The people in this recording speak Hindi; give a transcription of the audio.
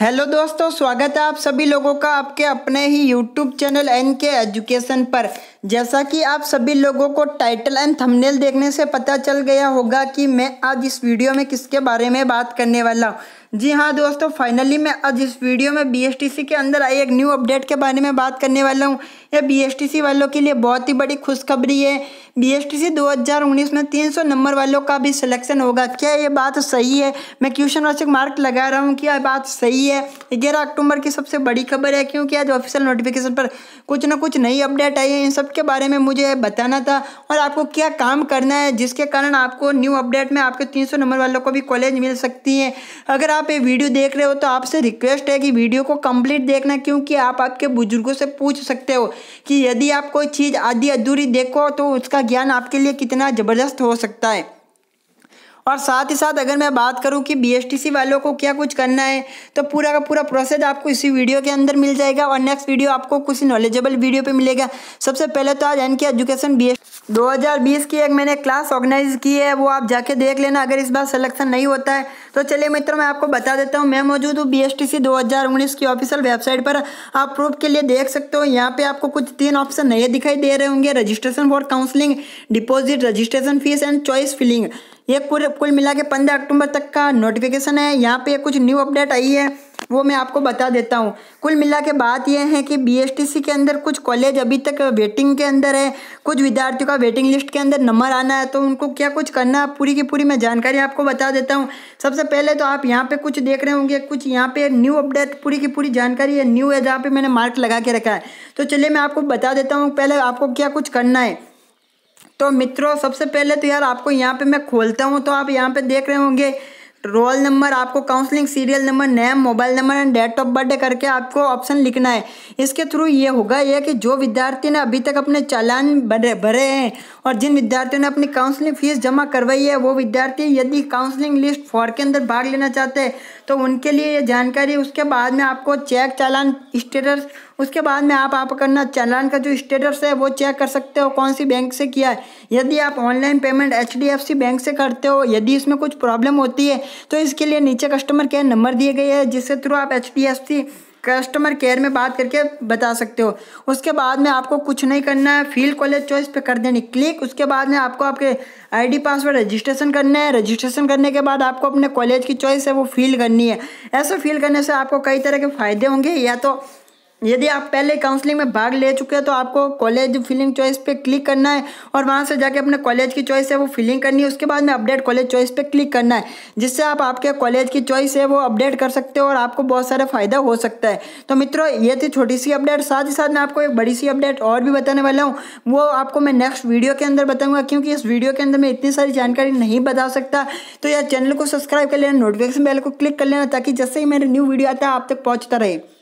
हेलो दोस्तों स्वागत है आप सभी लोगों का आपके अपने ही YouTube channel N K education पर जैसा कि आप सभी लोगों को टाइटल एंड थंबनेल देखने से पता चल गया होगा कि मैं आज इस वीडियो में किसके बारे में बात करने वाला हूँ जी हाँ दोस्तों फाइनली मैं आज इस वीडियो में बीएसटीसी के अंदर आई एक न्यू अपडेट के बारे में बात करने वाला हूँ यह बीएसटीसी वालों के लिए बहुत ही बड़ी खुशखबरी है बीएसटीसी 2019 में 300 नंबर वालों का भी सिलेक्शन होगा क्या ये बात सही है मैं क्वेश्चन वाचक मार्क लगा रहा हूँ क्या यह बात सही है ग्यारह अक्टूबर की सबसे बड़ी खबर है क्योंकि आज ऑफिशियल नोटिफिकेशन पर कुछ ना कुछ नई अपडेट आई है इन सब सब के बारे में मुझे बताना था और आपको क्या काम करना है जिसके कारण आपको न्यू अपडेट में आपके 300 नंबर वालों को भी कॉलेज मिल सकती है अगर आप ये वीडियो देख रहे हो तो आपसे रिक्वेस्ट है कि वीडियो को कम्प्लीट देखना क्योंकि आप आपके बुजुर्गों से पूछ सकते हो कि यदि आप कोई चीज़ आधी अधूरी देखो तो उसका ज्ञान आपके लिए कितना ज़बरदस्त हो सकता है और साथ ही साथ अगर मैं बात करूँ कि बी वालों को क्या कुछ करना है तो पूरा का पूरा प्रोसेस आपको इसी वीडियो के अंदर मिल जाएगा और नेक्स्ट वीडियो आपको कुछ नॉलेजेबल वीडियो पर मिलेगा सबसे पहले तो आज एन के एजुकेशन बी 2020 की एक मैंने क्लास ऑर्गेनाइज की है वो आप जाके देख लेना अगर इस बार सलेक्शन नहीं होता है तो चलिए मित्रों मैं आपको बता देता हूँ मैं मौजूद हूँ बी एस टी सी दो हज़ार उन्नीस की ऑफिशियल वेबसाइट पर आप प्रूफ के लिए देख सकते हो यहाँ पे आपको कुछ तीन ऑप्शन नए दिखाई दे रहे होंगे registration for counselling deposit registration fees and choice filling ये कुल कुल मिला के पंद्रह अक्टूबर तक का नोटिफिकेशन है यहाँ पे कुछ न्यू अपडेट आई है वो मैं आपको बता देता हूँ कुल मिला के बात यह है कि बीएसटीसी के अंदर कुछ कॉलेज अभी तक वेटिंग के अंदर है कुछ विद्यार्थियों का वेटिंग लिस्ट के अंदर नंबर आना है तो उनको क्या कुछ करना है पूरी की पूरी मैं जानकारी आपको बता देता हूँ सबसे पहले तो आप यहाँ पर कुछ देख रहे होंगे कुछ यहाँ पर न्यू अपडेट पूरी की पूरी जानकारी है न्यू है जहाँ पर मैंने मार्क लगा के रखा है तो चलिए मैं आपको बता देता हूँ पहले आपको क्या कुछ करना है तो मित्रों सबसे पहले तो यार आपको यहाँ पे मैं खोलता हूँ तो आप यहाँ पे देख रहे होंगे रोल नंबर आपको counselling serial number name mobile number and date of birthday करके आपको ऑप्शन लिखना है इसके थ्रू ये होगा यह कि जो विद्यार्थी ने अभी तक अपने चालान भरे भरे हैं और जिन विद्यार्थियों ने अपनी काउंसलिंग फीस जमा करवाई है वो विद्यार्थी यदि काउंसलिंग लिस्ट फॉर के अंदर भाग लेना चाहते हैं तो उनके लिए ये जानकारी उसके बाद में आपको चेक चालान स्टेटस उसके बाद में आप आप करना चालान का जो स्टेटस है वो चेक कर सकते हो कौन सी बैंक से किया है यदि आप ऑनलाइन पेमेंट एच बैंक से करते हो यदि इसमें कुछ प्रॉब्लम होती है तो इसके लिए नीचे कस्टमर केयर नंबर दिए गए हैं जिसके थ्रू आप एच कस्टमर केयर में बात करके बता सकते हो उसके बाद में आपको कुछ नहीं करना है फील कॉलेज चॉइस पे कर देनी क्लिक उसके बाद में आपको आपके आईडी पासवर्ड रजिस्ट्रेशन करना है रजिस्ट्रेशन करने के बाद आपको अपने कॉलेज की चॉइस है वो फील करनी है ऐसे फील करने से आपको कई तरह के फ़ायदे होंगे या तो यदि आप पहले काउंसलिंग में भाग ले चुके हैं तो आपको कॉलेज फिलिंग चॉइस पे क्लिक करना है और वहाँ से जाके अपने कॉलेज की चॉइस है वो फिलिंग करनी है उसके बाद में अपडेट कॉलेज चॉइस पे क्लिक करना है जिससे आप आपके कॉलेज की चॉइस है वो अपडेट कर सकते हो और आपको बहुत सारा फ़ायदा हो सकता है तो मित्रों ये थी छोटी सी अपडेट साथ ही साथ मैं आपको एक बड़ी सी अपडेट और भी बताने वाला हूँ वो आपको मैं नेक्स्ट वीडियो के अंदर बताऊँगा क्योंकि इस वीडियो के अंदर मैं इतनी सारी जानकारी नहीं बता सकता तो यार चैनल को सब्सक्राइब कर लेना नोटिफिकेशन बेल को क्लिक कर लेना ताकि जैसे ही मेरे न्यू वीडियो आता है आप तक पहुँचता रहे